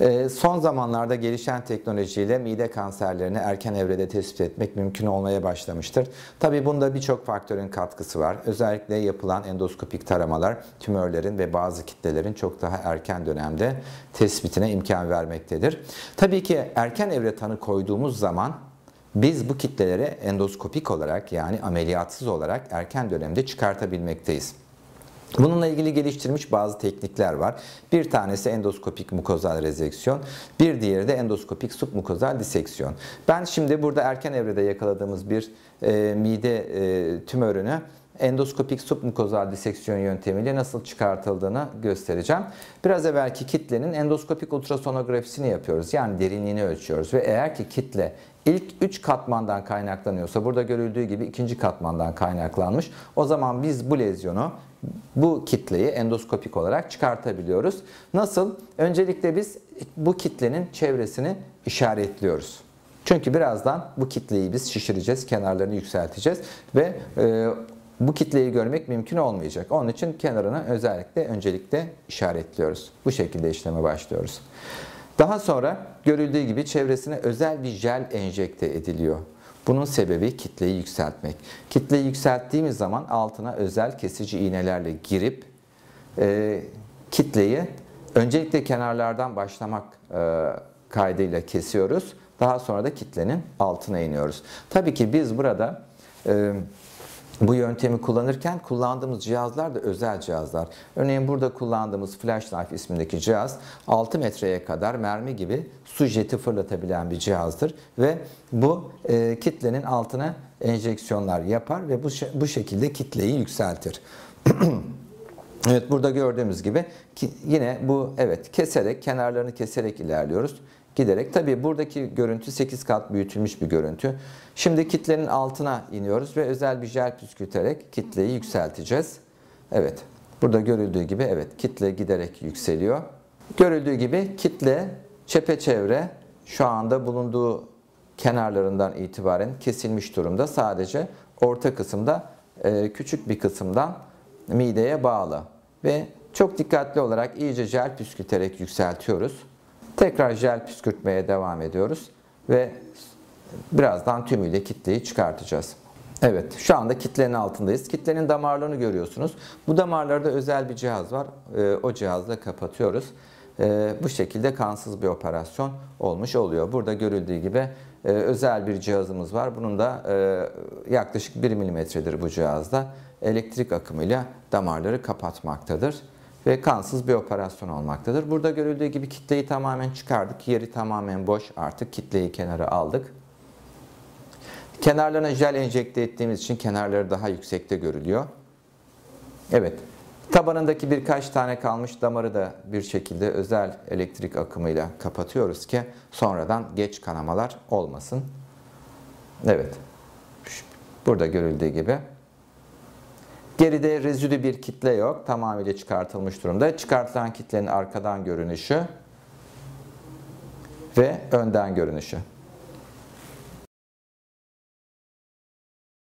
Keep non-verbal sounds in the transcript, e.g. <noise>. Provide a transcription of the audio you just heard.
Ee, son zamanlarda gelişen teknolojiyle mide kanserlerini erken evrede tespit etmek mümkün olmaya başlamıştır. Tabii bunda birçok faktörün katkısı var. Özellikle yapılan endoskopik taramalar tümörlerin ve bazı kitlelerin çok daha erken dönemde tespitine imkan vermektedir. Tabii ki erken evre tanı koyduğumuz zaman biz bu kitlelere endoskopik olarak yani ameliyatsız olarak erken dönemde çıkartabilmekteyiz. Bununla ilgili geliştirmiş bazı teknikler var. Bir tanesi endoskopik mukozal rezeksiyon, bir diğeri de endoskopik submukozal diseksiyon. Ben şimdi burada erken evrede yakaladığımız bir e, mide e, tümörünü endoskopik submukozal diseksiyon yöntemiyle nasıl çıkartıldığını göstereceğim. Biraz evvelki kitlenin endoskopik ultrasonografisini yapıyoruz. Yani derinliğini ölçüyoruz ve eğer ki kitle ilk 3 katmandan kaynaklanıyorsa burada görüldüğü gibi ikinci katmandan kaynaklanmış. O zaman biz bu lezyonu bu kitleyi endoskopik olarak çıkartabiliyoruz. Nasıl? Öncelikle biz bu kitlenin çevresini işaretliyoruz. Çünkü birazdan bu kitleyi biz şişireceğiz, kenarlarını yükselteceğiz ve e, bu kitleyi görmek mümkün olmayacak. Onun için kenarını özellikle öncelikle işaretliyoruz. Bu şekilde işleme başlıyoruz. Daha sonra görüldüğü gibi çevresine özel bir jel enjekte ediliyor. Bunun sebebi kitleyi yükseltmek. Kitleyi yükselttiğimiz zaman altına özel kesici iğnelerle girip e, kitleyi öncelikle kenarlardan başlamak e, kaydıyla kesiyoruz. Daha sonra da kitlenin altına iniyoruz. Tabii ki biz burada e, bu yöntemi kullanırken kullandığımız cihazlar da özel cihazlar. Örneğin burada kullandığımız Flashlight ismindeki cihaz 6 metreye kadar mermi gibi su jeti fırlatabilen bir cihazdır ve bu e, kitlenin altına enjeksiyonlar yapar ve bu bu şekilde kitleyi yükseltir. <clears throat> Evet burada gördüğümüz gibi ki yine bu evet keserek kenarlarını keserek ilerliyoruz. Giderek tabi buradaki görüntü 8 kat büyütülmüş bir görüntü. Şimdi kitlenin altına iniyoruz ve özel bir jel püskürterek kitleyi yükselteceğiz. Evet burada görüldüğü gibi evet kitle giderek yükseliyor. Görüldüğü gibi kitle çepeçevre şu anda bulunduğu kenarlarından itibaren kesilmiş durumda. Sadece orta kısımda e, küçük bir kısımdan mideye bağlı ve çok dikkatli olarak iyice jel püskürterek yükseltiyoruz. Tekrar jel püskürtmeye devam ediyoruz ve birazdan tümüyle kitleyi çıkartacağız. Evet şu anda kitlenin altındayız. Kitlenin damarlarını görüyorsunuz. Bu damarlarda özel bir cihaz var. Ee, o cihazla kapatıyoruz e, bu şekilde kansız bir operasyon olmuş oluyor. Burada görüldüğü gibi e, özel bir cihazımız var. Bunun da e, yaklaşık 1 milimetredir bu cihazda. Elektrik akımıyla damarları kapatmaktadır ve kansız bir operasyon olmaktadır. Burada görüldüğü gibi kitleyi tamamen çıkardık. Yeri tamamen boş. Artık kitleyi kenara aldık. Kenarlarına jel enjekte ettiğimiz için kenarları daha yüksekte görülüyor. Evet. Tabanındaki birkaç tane kalmış damarı da bir şekilde özel elektrik akımıyla kapatıyoruz ki sonradan geç kanamalar olmasın. Evet. Burada görüldüğü gibi. Geride rezidü bir kitle yok. Tamamıyla çıkartılmış durumda. Çıkartılan kitlenin arkadan görünüşü ve önden görünüşü.